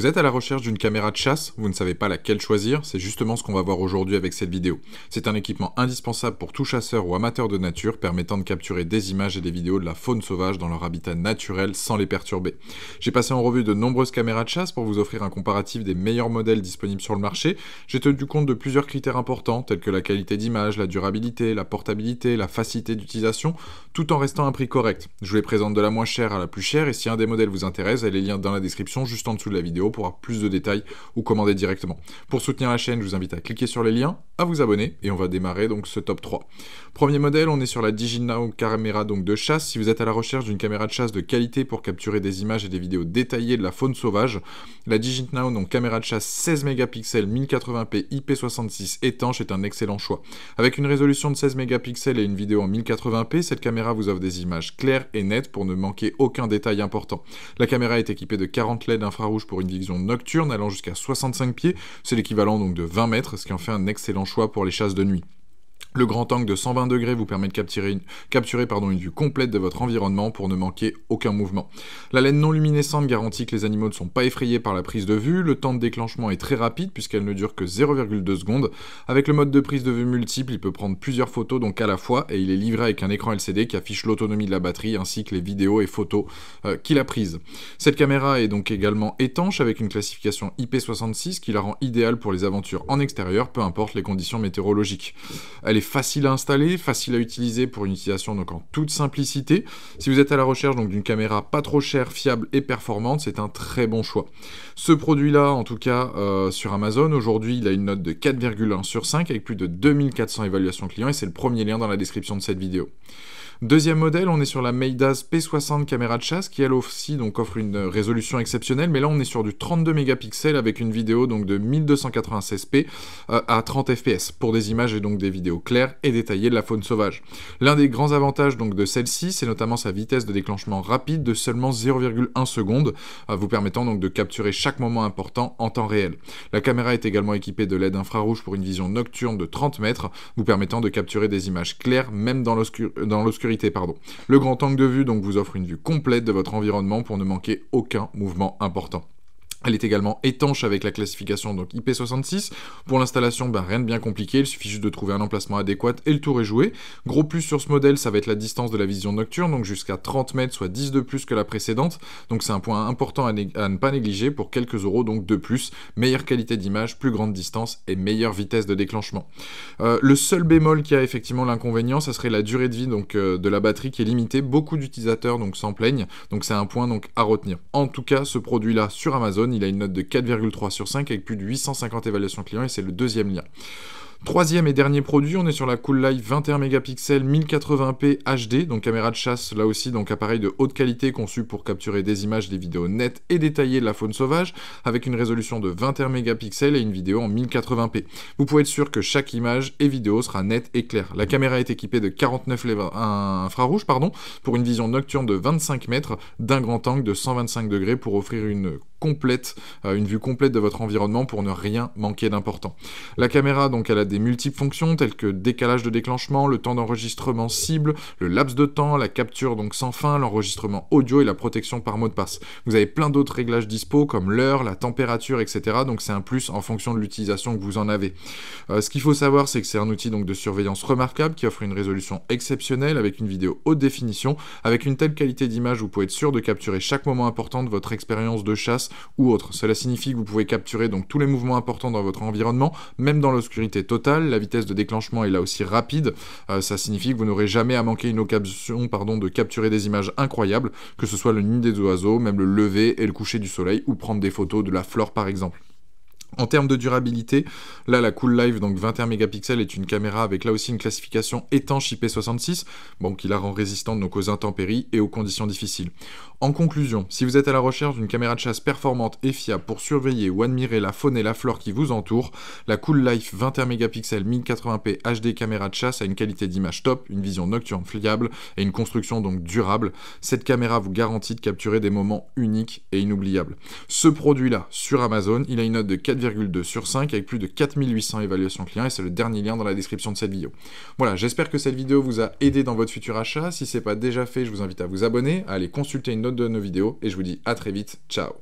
Vous êtes à la recherche d'une caméra de chasse, vous ne savez pas laquelle choisir, c'est justement ce qu'on va voir aujourd'hui avec cette vidéo. C'est un équipement indispensable pour tout chasseur ou amateur de nature permettant de capturer des images et des vidéos de la faune sauvage dans leur habitat naturel sans les perturber. J'ai passé en revue de nombreuses caméras de chasse pour vous offrir un comparatif des meilleurs modèles disponibles sur le marché. J'ai tenu compte de plusieurs critères importants tels que la qualité d'image, la durabilité, la portabilité, la facilité d'utilisation, tout en restant à un prix correct. Je vous les présente de la moins chère à la plus chère et si un des modèles vous intéresse, elle les liens dans la description juste en dessous de la vidéo pour avoir plus de détails ou commander directement. Pour soutenir la chaîne, je vous invite à cliquer sur les liens, à vous abonner et on va démarrer donc ce top 3. Premier modèle, on est sur la DigiNow caméra donc de chasse. Si vous êtes à la recherche d'une caméra de chasse de qualité pour capturer des images et des vidéos détaillées de la faune sauvage, la DigiNow donc caméra de chasse 16 mégapixels 1080p IP66 étanche est un excellent choix. Avec une résolution de 16 mégapixels et une vidéo en 1080p, cette caméra vous offre des images claires et nettes pour ne manquer aucun détail important. La caméra est équipée de 40 LED infrarouges pour une vidéo nocturne allant jusqu'à 65 pieds, c'est l'équivalent donc de 20 mètres, ce qui en fait un excellent choix pour les chasses de nuit. Le grand angle de 120 degrés vous permet de capturer, une, une vue complète de votre environnement pour ne manquer aucun mouvement. La laine non luminescente garantit que les animaux ne sont pas effrayés par la prise de vue. Le temps de déclenchement est très rapide puisqu'elle ne dure que 0,2 secondes. Avec le mode de prise de vue multiple, il peut prendre plusieurs photos donc à la fois et il est livré avec un écran LCD qui affiche l'autonomie de la batterie ainsi que les vidéos et photos euh, qu'il a prises. Cette caméra est donc également étanche avec une classification IP66 qui la rend idéale pour les aventures en extérieur, peu importe les conditions météorologiques facile à installer, facile à utiliser pour une utilisation donc en toute simplicité. Si vous êtes à la recherche donc d'une caméra pas trop chère, fiable et performante, c'est un très bon choix. Ce produit-là, en tout cas euh, sur Amazon, aujourd'hui il a une note de 4,1 sur 5 avec plus de 2400 évaluations clients et c'est le premier lien dans la description de cette vidéo. Deuxième modèle, on est sur la Meidas P60 caméra de chasse qui elle aussi donc offre une résolution exceptionnelle, mais là on est sur du 32 mégapixels avec une vidéo donc de 1296p euh, à 30 fps pour des images et donc des vidéos clair et détaillé de la faune sauvage. L'un des grands avantages donc de celle-ci, c'est notamment sa vitesse de déclenchement rapide de seulement 0,1 seconde, euh, vous permettant donc de capturer chaque moment important en temps réel. La caméra est également équipée de LED infrarouge pour une vision nocturne de 30 mètres, vous permettant de capturer des images claires même dans l'obscurité. Le grand angle de vue donc vous offre une vue complète de votre environnement pour ne manquer aucun mouvement important. Elle est également étanche avec la classification donc IP66. Pour l'installation, ben, rien de bien compliqué, il suffit juste de trouver un emplacement adéquat et le tour est joué. Gros plus sur ce modèle, ça va être la distance de la vision nocturne, donc jusqu'à 30 mètres, soit 10 de plus que la précédente. Donc c'est un point important à, ne pas négliger pour quelques euros donc de plus. Meilleure qualité d'image, plus grande distance et meilleure vitesse de déclenchement. Euh, le seul bémol qui a effectivement l'inconvénient, ça serait la durée de vie donc euh, de la batterie qui est limitée. Beaucoup d'utilisateurs s'en plaignent, donc c'est un point donc à retenir. En tout cas, ce produit là sur Amazon il a une note de 4,3 sur 5 avec plus de 850 évaluations clients et c'est le deuxième lien. Troisième et dernier produit, on est sur la Cool Live 21 mégapixels 1080p HD, donc caméra de chasse là aussi, donc appareil de haute qualité conçu pour capturer des images, des vidéos nettes et détaillées de la faune sauvage, avec une résolution de 21 mégapixels et une vidéo en 1080p. Vous pouvez être sûr que chaque image et vidéo sera nette et claire. La caméra est équipée de 49 infrarouges pour une vision nocturne de 25 mètres d'un grand angle de 125 degrés pour offrir une complète, euh, une vue complète de votre environnement pour ne rien manquer d'important. La caméra, donc, elle a des multiples fonctions telles que décalage de déclenchement, le temps d'enregistrement cible, le laps de temps, la capture donc sans fin, l'enregistrement audio et la protection par mot de passe. Vous avez plein d'autres réglages dispo comme l'heure, la température, etc. Donc c'est un plus en fonction de l'utilisation que vous en avez. Euh, ce qu'il faut savoir, c'est que c'est un outil donc de surveillance remarquable qui offre une résolution exceptionnelle avec une vidéo haute définition. Avec une telle qualité d'image, vous pouvez être sûr de capturer chaque moment important de votre expérience de chasse ou autre. Cela signifie que vous pouvez capturer donc tous les mouvements importants dans votre environnement, même dans l'obscurité totale. La vitesse de déclenchement est là aussi rapide. Euh, ça signifie que vous n'aurez jamais à manquer une occasion pardon, de capturer des images incroyables, que ce soit le nid des oiseaux, même le lever et le coucher du soleil, ou prendre des photos de la flore par exemple. En termes de durabilité, là la Cool Life donc 21 mégapixels, est une caméra avec là aussi une classification étanche IP66, bon, qui la rend résistante aux intempéries et aux conditions difficiles. En conclusion, si vous êtes à la recherche d'une caméra de chasse performante et fiable pour surveiller ou admirer la faune et la flore qui vous entoure, la Cool Life 21 mégapixels 1080p HD caméra de chasse a une qualité d'image top, une vision nocturne fiable et une construction donc durable. Cette caméra vous garantit de capturer des moments uniques et inoubliables. Ce produit-là, sur Amazon, il a une note de 4, 2 sur 5 avec plus de 4800 évaluations clients et c'est le dernier lien dans la description de cette vidéo. Voilà, j'espère que cette vidéo vous a aidé dans votre futur achat. Si ce n'est pas déjà fait, je vous invite à vous abonner, à aller consulter une autre de nos vidéos et je vous dis à très vite. Ciao